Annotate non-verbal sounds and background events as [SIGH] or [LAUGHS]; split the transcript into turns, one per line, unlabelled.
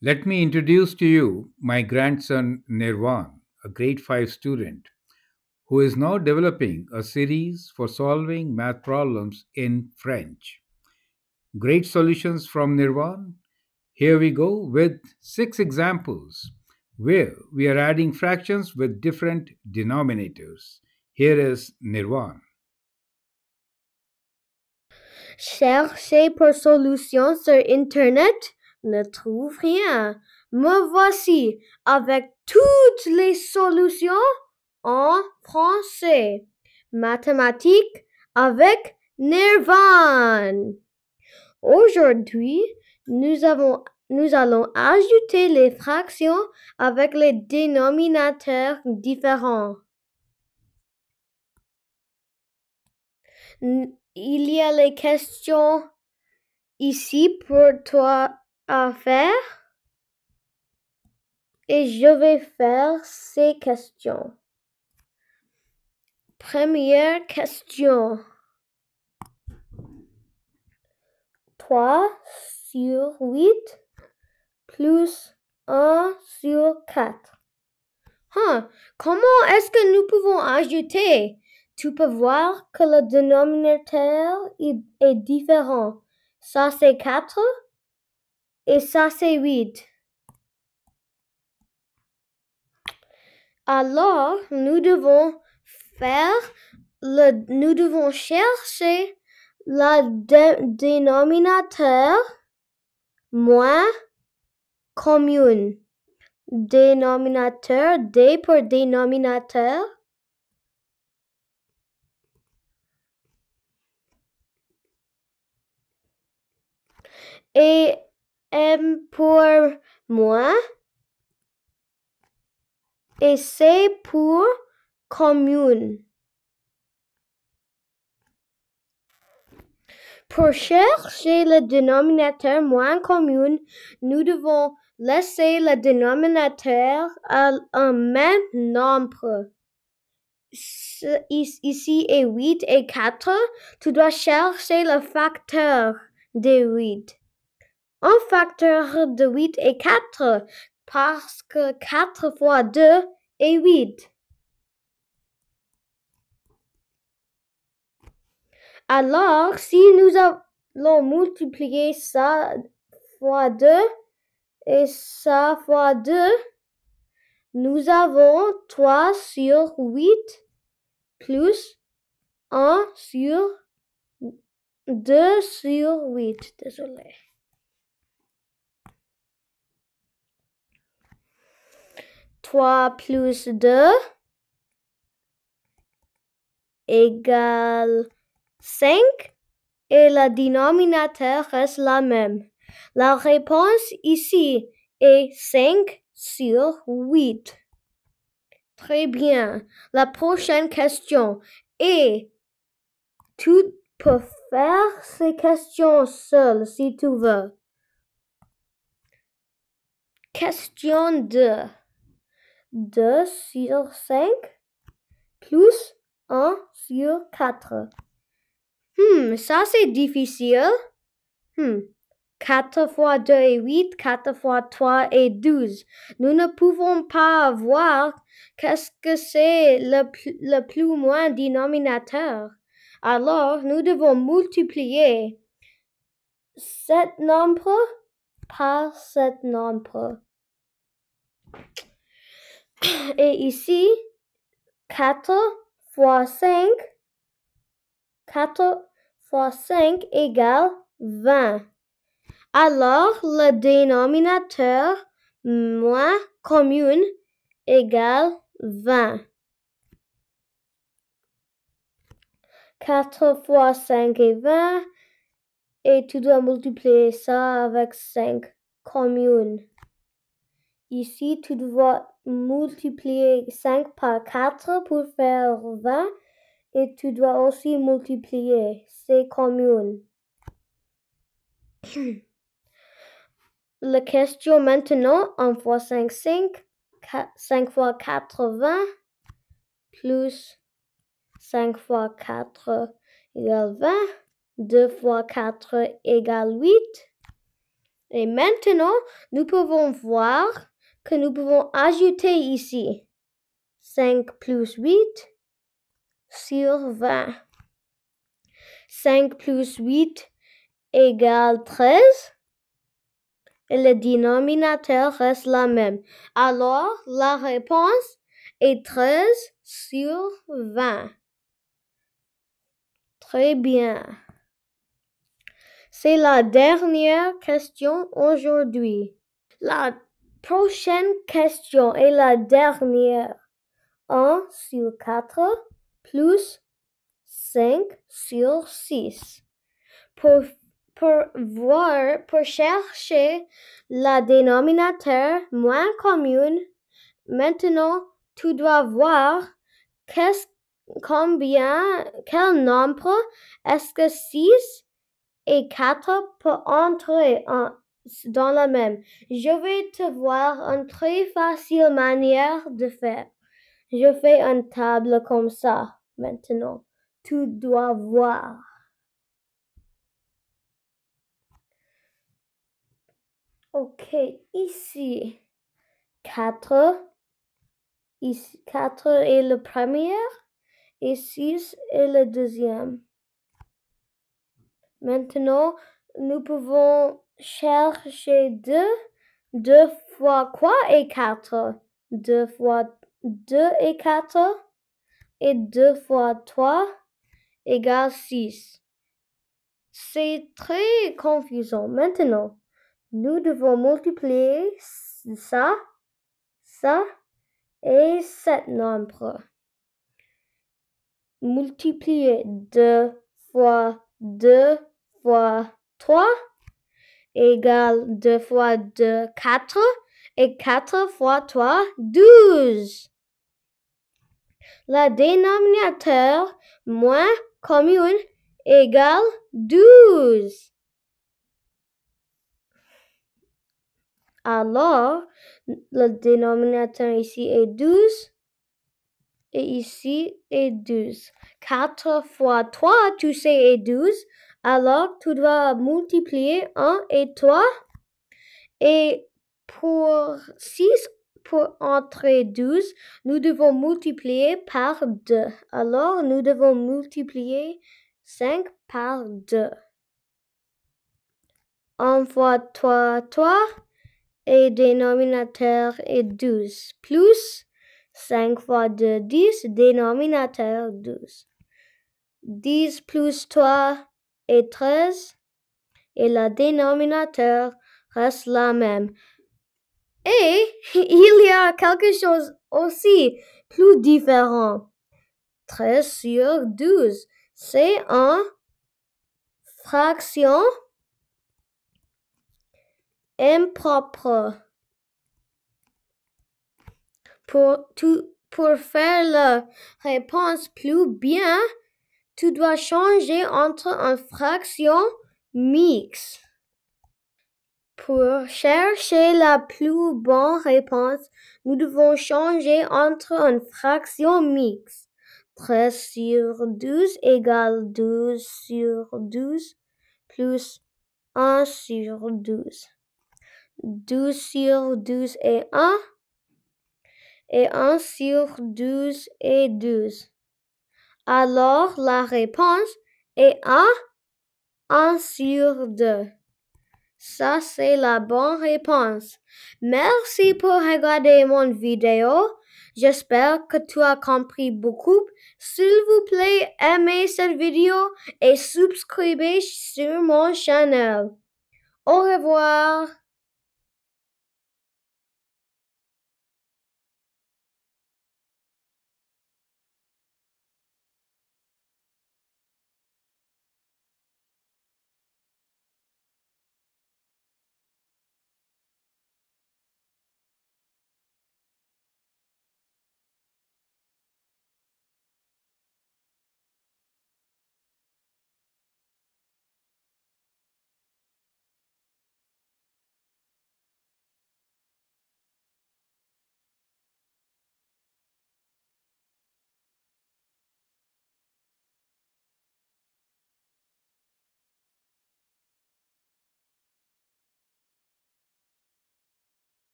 Let me introduce to you my grandson Nirvan, a grade 5 student, who is now developing a series for solving math problems in French. Great solutions from Nirvan. Here we go with six examples where we are adding fractions with different denominators. Here is Nirvan. Cherchez pour solutions sur Internet. trouve rien. Me voici avec toutes les solutions en français. Mathématiques avec Nirvan. Aujourd'hui, nous, avons, nous allons ajouter les fractions avec les dénominateurs différents. Il y a les questions ici pour toi à faire et je vais faire ces questions. Première question. 3 sur 8 plus 1 sur 4. Hein, comment est-ce que nous pouvons ajouter Tu peux voir que le dénominateur est différent. Ça, c'est 4 et ça, c'est 8. Alors, nous devons faire, le, nous devons chercher la dénominateur moins commune. Dénominateur, D pour dénominateur. Et M pour moi et C pour commune. Pour chercher le dénominateur moins commune », nous devons laisser le dénominateur à un même nombre. Ici est 8 et 4. Tu dois chercher le facteur des 8. Un facteur de 8 est 4 parce que 4 fois 2 est 8. Alors, si nous allons multiplier ça fois 2 et ça fois 2, nous avons 3 sur 8 plus 1 sur 2 sur 8. Désolé. 3 plus 2 égale 5 et le dénominateur reste la même. La réponse ici est 5 sur 8. Très bien. La prochaine question est, tu peux faire ces questions seul si tu veux. Question 2. 2 sur 5 plus 1 sur 4. Hmm, ça c'est difficile. Hmm. 4 fois 2 et 8, 4 fois 3 est 12. Nous ne pouvons pas voir qu'est-ce que c'est le, le plus moins dénominateur. Alors, nous devons multiplier cet nombre par cet nombre. Et ici, 4 fois 5, 4 fois 5 égale 20. Alors, le dénominateur moins commune égale 20. 4 fois 5 est 20. Et tu dois multiplier ça avec 5 communes. Ici, tu dois multiplier 5 par 4 pour faire 20 et tu dois aussi multiplier. C'est commun. La question maintenant, 1 fois 5, 5. 5 fois 20. plus 5 fois 4 égale 20. 2 fois 4 égale 8. Et maintenant, nous pouvons voir que nous pouvons ajouter ici. 5 plus 8 sur 20. 5 plus 8 égale 13. Et le dénominateur reste la même. Alors, la réponse est 13 sur 20. Très bien. C'est la dernière question aujourd'hui. La prochaine question est la dernière. 1 sur 4 plus 5 sur 6. Pour, pour voir, pour chercher la dénominateur moins commune, maintenant tu dois voir qu'est-ce combien, quel nombre est-ce que 6 et 4 peuvent entrer en dans la même. Je vais te voir une très facile manière de faire. Je fais une table comme ça maintenant. Tu dois voir. Ok, ici. 4. Ici, 4 est le premier et 6 est le deuxième. Maintenant, nous pouvons Chercher 2, 2 fois quoi et 4? 2 fois 2 et 4 et 2 fois 3 égale 6. C'est très confusant. Maintenant, nous devons multiplier ça, ça et cet nombre. Multiplier 2 fois 2 fois 3 égale 2 fois 2, 4. Et 4 fois 3, 12. La dénominateur moins commune égale 12. Alors, le dénominateur ici est 12 et ici est 12. 4 fois 3, tu sais, est 12. Alors, tu dois multiplier 1 et 3. Et pour 6, pour entrer 12, nous devons multiplier par 2. Alors, nous devons multiplier 5 par 2. 1 fois 3, 3. Et dénominateur est 12. Plus 5 fois 2, 10. Dénominateur 12. 10 plus 3, et 13, et la dénominateur reste la même. Et [LAUGHS] il y a quelque chose aussi plus différent. 13 sur 12, c'est un fraction impropre. Pour, tout, pour faire la réponse plus bien, tu dois changer entre une fraction mixte. Pour chercher la plus bonne réponse, nous devons changer entre une fraction mixte. 13 sur 12 égale 12 sur 12 plus 1 sur 12. 12 sur 12 est 1 et 1 sur 12 est 12. Alors la réponse est A, 1 sur 2. Ça, c'est la bonne réponse. Merci pour regarder mon vidéo. J'espère que tu as compris beaucoup. S'il vous plaît, aimez cette vidéo et subscrivez sur mon channel. Au revoir.